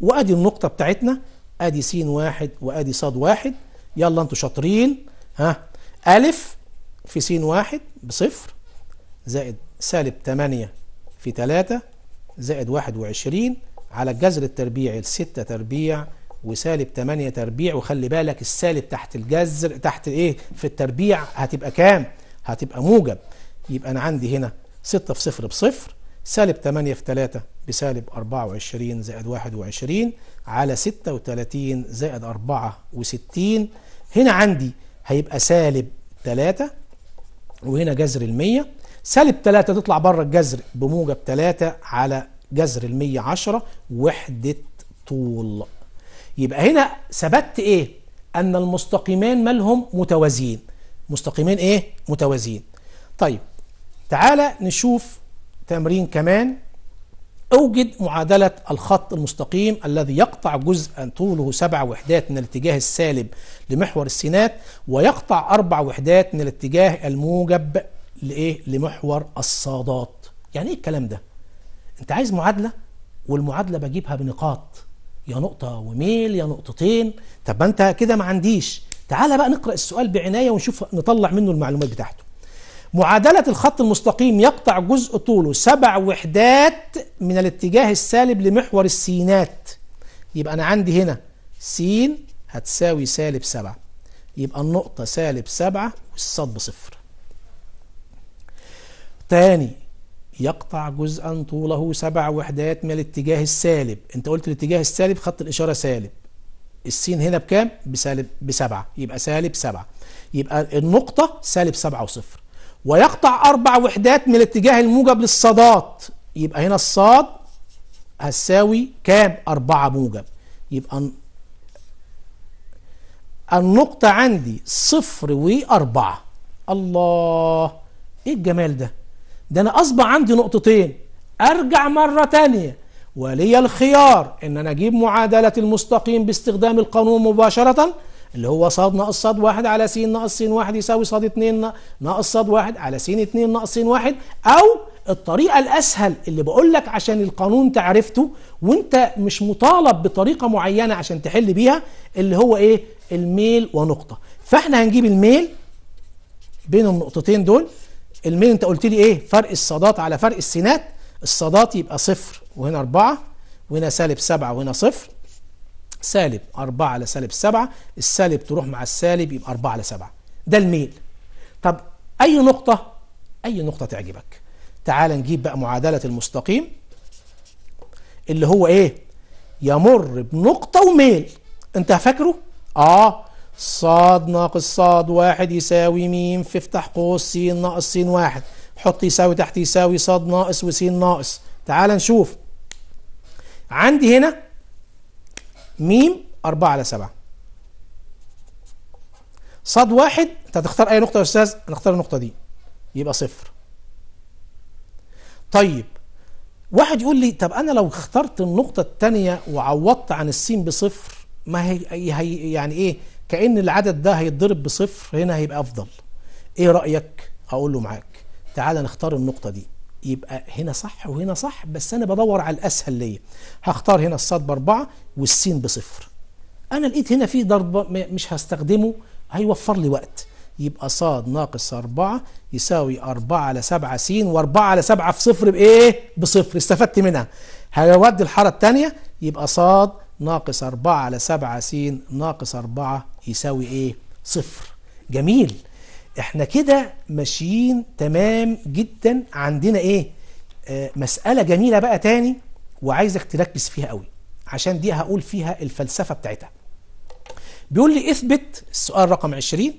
وادي النقطه بتاعتنا ادي س واحد وادي ص واحد يلا انتوا شاطرين ها الف في س واحد بصفر زائد سالب 8 في 3 زائد 21 على الجذر التربيعي لستة تربيع وسالب 8 تربيع وخلي بالك السالب تحت الجذر تحت ايه في التربيع هتبقى كام هتبقى موجب يبقى انا عندي هنا 6 في 0 بصفر سالب 8 في 3 بسالب 24 زائد 21 على 36 زائد 64 هنا عندي هيبقى سالب 3 وهنا جذر ال 100 سالب 3 تطلع بره الجذر بموجب 3 على جذر ال 110 وحدة طول يبقى هنا ثبت ايه ان المستقيمين مالهم متوازيين مستقيمين ايه متوازيين طيب تعالى نشوف تمرين كمان أوجد معادلة الخط المستقيم الذي يقطع جزءا طوله سبع وحدات من الاتجاه السالب لمحور السينات ويقطع أربع وحدات من الاتجاه الموجب لإيه؟ لمحور الصادات يعني إيه الكلام ده؟ أنت عايز معادلة والمعادلة بجيبها بنقاط يا نقطة وميل يا نقطتين طب ما أنت كده ما عنديش تعال بقى نقرأ السؤال بعناية ونشوف نطلع منه المعلومات بتاعته معادلة الخط المستقيم يقطع جزء طوله سبع وحدات من الاتجاه السالب لمحور السينات يبقى أنا عندي هنا سين هتساوي سالب سبعة يبقى النقطة سالب سبعة والصاد صفر تاني يقطع جزءا طوله سبع وحدات من الاتجاه السالب انت قلت الاتجاه السالب خط الإشارة سالب السين هنا بكام؟ بسالب بسبعة يبقى سالب سبعة يبقى النقطة سالب سبعة وصفر ويقطع أربع وحدات من الاتجاه الموجب للصادات يبقى هنا الصاد هتساوي كام؟ أربعة موجب يبقى النقطة عندي صفر وأربعة الله إيه الجمال ده؟ ده أنا أصبح عندي نقطتين أرجع مرة تانية ولي الخيار إن أنا أجيب معادلة المستقيم باستخدام القانون مباشرةً اللي هو ص ناقص ص واحد على س ناقص س واحد يساوي ص اتنين ناقص ص واحد على س اتنين ناقص س واحد أو الطريقة الأسهل اللي بقول لك عشان القانون تعرفته وأنت مش مطالب بطريقة معينة عشان تحل بيها اللي هو إيه؟ الميل ونقطة فإحنا هنجيب الميل بين النقطتين دول الميل أنت قلت لي إيه؟ فرق الصادات على فرق السينات الصادات يبقى صفر وهنا أربعة وهنا سالب سبعة وهنا صفر سالب 4 على سالب 7 السالب تروح مع السالب يبقى 4 على 7 ده الميل طب أي نقطة أي نقطة تعجبك تعال نجيب بقى معادلة المستقيم اللي هو إيه يمر بنقطة وميل أنت فاكره آه صاد ناقص صاد واحد يساوي م في افتح قوس س ناقص س واحد حط يساوي تحت يساوي صاد ناقص وس ناقص تعال نشوف عندي هنا ميم 4 على 7 صاد واحد انت هتختار اي نقطه يا استاذ هنختار النقطه دي يبقى صفر طيب واحد يقول لي طب انا لو اخترت النقطه الثانيه وعوضت عن السين بصفر ما هي, هي يعني ايه كان العدد ده هيتضرب بصفر هنا هيبقى افضل ايه رايك اقول له معاك تعال نختار النقطه دي يبقى هنا صح وهنا صح بس انا بدور على الاسهل ليا هختار هنا الصاد باربعه والسين بصفر انا لقيت هنا في ضرب مش هستخدمه هيوفر لي وقت يبقى صاد ناقص أربعة يساوي أربعة على سبعة س وأربعة على سبعة في صفر بإيه؟ بصفر استفدت منها هيودي الحارة الثانية يبقى صاد ناقص أربعة على سبعة س ناقص أربعة يساوي إيه؟ صفر جميل احنا كده ماشيين تمام جدا عندنا ايه آه مسألة جميلة بقى تاني وعايزك تركز فيها قوي عشان دي هقول فيها الفلسفة بتاعتها بيقول لي اثبت السؤال رقم 20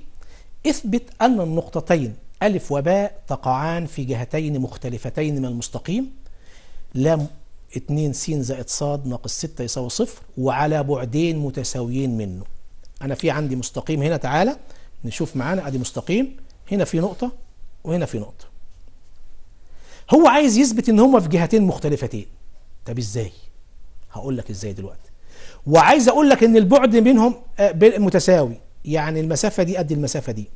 اثبت أن النقطتين ألف وباء تقعان في جهتين مختلفتين من المستقيم لام 2 س زائد ص ناقص 6 يساوي صفر وعلى بعدين متساويين منه أنا في عندي مستقيم هنا تعالى نشوف معانا ادي مستقيم هنا في نقطة وهنا في نقطة هو عايز يثبت ان هما في جهتين مختلفتين طب ازاي هقول لك ازاي دلوقتي وعايز اقول لك ان البعد بينهم آه، متساوي يعني المسافة دي قد المسافة دي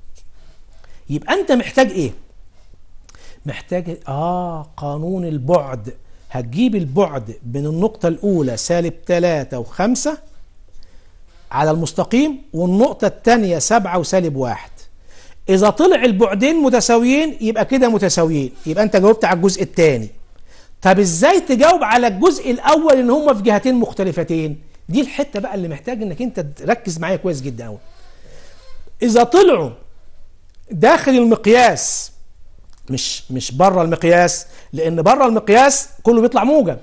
يبقى انت محتاج ايه محتاج اه قانون البعد هتجيب البعد من النقطة الأولى سالب 3 و5 على المستقيم والنقطة الثانية سبعة وسالب واحد إذا طلع البعدين متساويين يبقى كده متساويين يبقى أنت جاوبت على الجزء الثاني طب إزاي تجاوب على الجزء الأول إن هما في جهتين مختلفتين دي الحتة بقى اللي محتاج إنك أنت تركز معايا كويس جدا أوي إذا طلعوا داخل المقياس مش مش بره المقياس لأن بره المقياس كله بيطلع موجب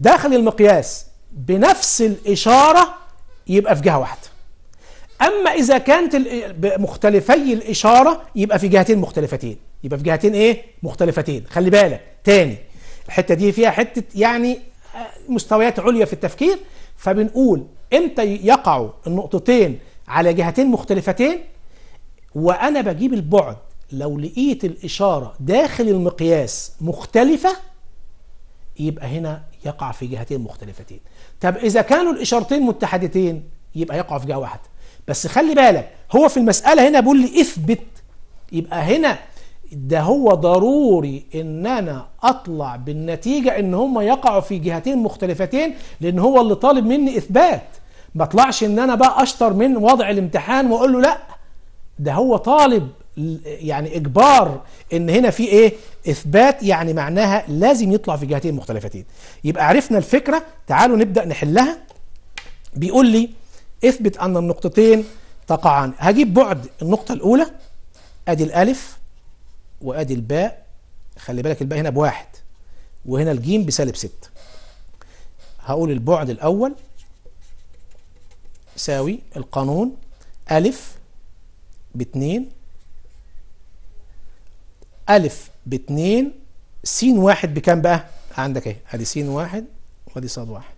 داخل المقياس بنفس الإشارة يبقى في جهه واحده اما اذا كانت مختلفي الاشاره يبقى في جهتين مختلفتين يبقى في جهتين ايه مختلفتين خلي بالك تاني الحته دي فيها حته يعني آه، مستويات عليا في التفكير فبنقول امتى يقع النقطتين على جهتين مختلفتين وانا بجيب البعد لو لقيت الاشاره داخل المقياس مختلفه يبقى هنا يقع في جهتين مختلفتين طب إذا كانوا الإشارتين متحدتين يبقى يقع في جهة واحدة بس خلي بالك هو في المسألة هنا بيقول لي اثبت يبقى هنا ده هو ضروري ان انا اطلع بالنتيجة ان هم يقعوا في جهتين مختلفتين لان هو اللي طالب مني اثبات ما اطلعش ان انا بقى اشطر من وضع الامتحان واقول له لا ده هو طالب يعني اجبار ان هنا في ايه اثبات يعني معناها لازم يطلع في جهتين مختلفتين يبقى عرفنا الفكره تعالوا نبدا نحلها بيقول لي اثبت ان النقطتين تقعان هجيب بعد النقطه الاولى ادي الالف وادي الباء خلي بالك الباء هنا بواحد وهنا الجيم بسالب ستة هقول البعد الاول يساوي القانون ألف باتنين ألف باتنين سين واحد بكام بقى؟ عندك اهي ادي سين واحد وادي صاد واحد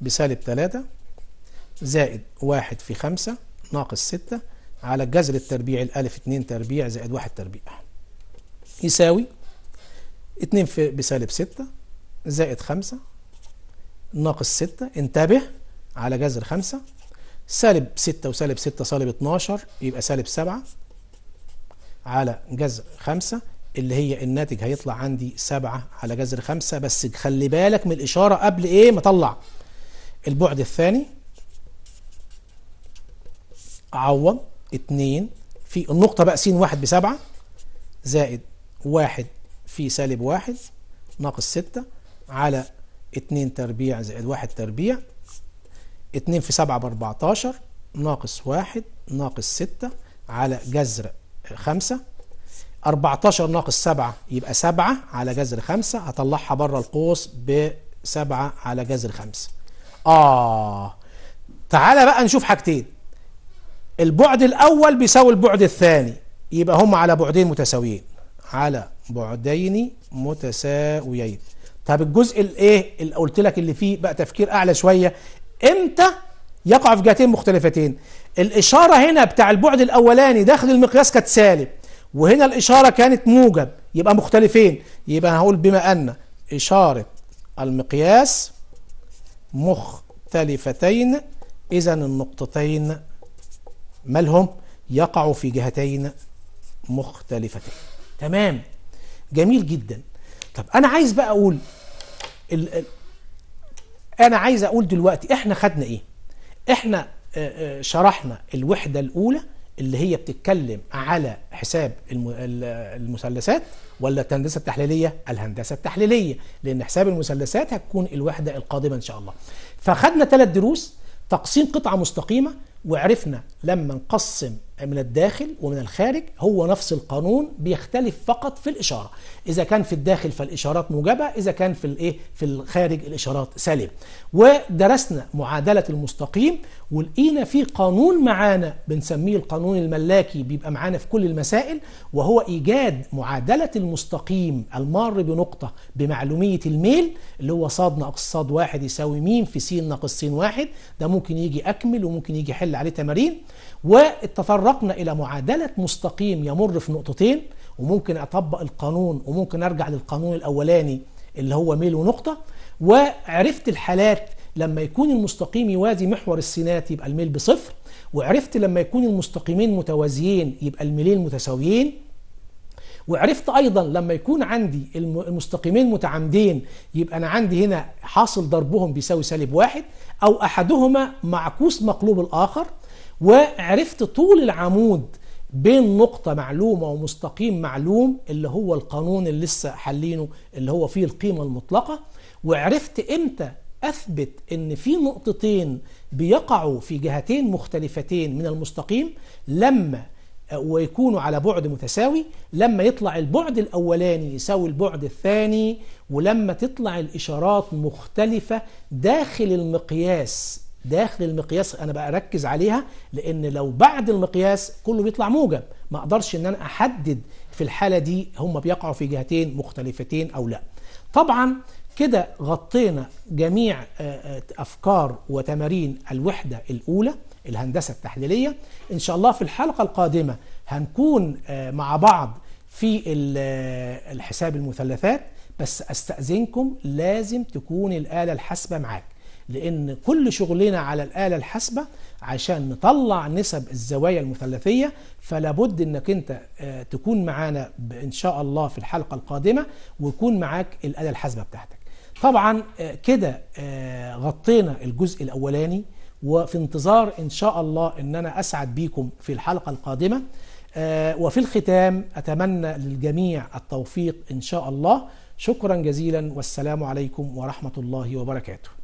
بسالب تلاتة زائد واحد في خمسة ناقص ستة على جذر التربيع الألف اتنين تربيع زائد واحد تربيع يساوي اتنين في بسالب ستة زائد خمسة ناقص ستة انتبه على جذر خمسة سالب ستة وسالب ستة سالب اتناشر يبقى سالب سبعة على جذر خمسة اللي هي الناتج هيطلع عندي سبعة على جذر خمسة بس خلي بالك من الإشارة قبل إيه ما أطلع البعد الثاني عوض اتنين في النقطة بقى س واحد بسبعة زائد واحد في سالب واحد ناقص ستة على اتنين تربيع زائد واحد تربيع اتنين في سبعة باربعتاشر ناقص واحد ناقص ستة على جذر خمسة 14 ناقص 7 يبقى 7 على جذر 5 هطلعها بره القوس ب 7 على جذر 5 اه تعالى بقى نشوف حاجتين البعد الاول بيساوي البعد الثاني يبقى هم على بعدين متساويين على بعدين متساويين طب الجزء الايه اللي قلت لك اللي فيه بقى تفكير اعلى شويه امتى يقع في جهتين مختلفتين الإشارة هنا بتاع البعد الأولاني داخل المقياس كانت سالب وهنا الإشارة كانت موجب يبقى مختلفين يبقى هقول بما أن إشارة المقياس مختلفتين إذا النقطتين مالهم يقع في جهتين مختلفتين تمام جميل جدا طب أنا عايز بقى أقول ال ال أنا عايز أقول دلوقتي إحنا خدنا إيه؟ إحنا شرحنا الوحدة الأولى اللي هي بتتكلم على حساب المثلثات ولا الهندسة التحليلية؟ الهندسة التحليلية لأن حساب المثلثات هتكون الوحدة القادمة إن شاء الله. فخدنا ثلاث دروس تقسيم قطعة مستقيمة وعرفنا لما نقسم من الداخل ومن الخارج هو نفس القانون بيختلف فقط في الإشارة إذا كان في الداخل فالإشارات موجبة إذا كان في الإيه في الخارج الإشارات سالبة ودرسنا معادلة المستقيم ولقينا في قانون معانا بنسميه القانون الملاكي بيبقى معانا في كل المسائل وهو إيجاد معادلة المستقيم المار بنقطة بمعلومية الميل اللي هو ص ناقص ص واحد يساوي م في س ناقص س واحد ده ممكن يجي أكمل وممكن يجي حل عليه تمارين واتطرقنا إلى معادلة مستقيم يمر في نقطتين وممكن أطبق القانون وممكن أرجع للقانون الأولاني اللي هو ميل ونقطة وعرفت الحالات لما يكون المستقيم يوازي محور السينات يبقى الميل بصفر وعرفت لما يكون المستقيمين متوازيين يبقى الميلين متساويين وعرفت ايضا لما يكون عندي المستقيمين متعامدين يبقى انا عندي هنا حاصل ضربهم بيساوي سالب واحد او احدهما معكوس مقلوب الاخر وعرفت طول العمود بين نقطة معلومة ومستقيم معلوم اللي هو القانون اللي لسه حلينه اللي هو فيه القيمة المطلقة وعرفت امتى أثبت أن في نقطتين بيقعوا في جهتين مختلفتين من المستقيم لما ويكونوا على بعد متساوي لما يطلع البعد الأولاني يساوي البعد الثاني ولما تطلع الإشارات مختلفة داخل المقياس داخل المقياس انا بقى اركز عليها لان لو بعد المقياس كله بيطلع موجب ما اقدرش ان انا احدد في الحاله دي هم بيقعوا في جهتين مختلفتين او لا طبعا كده غطينا جميع آه، آه، افكار وتمارين الوحده الاولى الهندسه التحليليه ان شاء الله في الحلقه القادمه هنكون آه، مع بعض في الحساب المثلثات بس استاذنكم لازم تكون الاله الحاسبه معاك لأن كل شغلنا على الآلة الحاسبة عشان نطلع نسب الزوايا المثلثية فلا بد أنك أنت آه، تكون معانا إن شاء الله في الحلقة القادمة ويكون معاك الآلة الحاسبة بتاعتك طبعا آه، كده آه، غطينا الجزء الأولاني وفي انتظار إن شاء الله أن أنا أسعد بيكم في الحلقة القادمة وفي الختام أتمنى للجميع التوفيق إن شاء الله شكرا جزيلا والسلام عليكم ورحمة الله وبركاته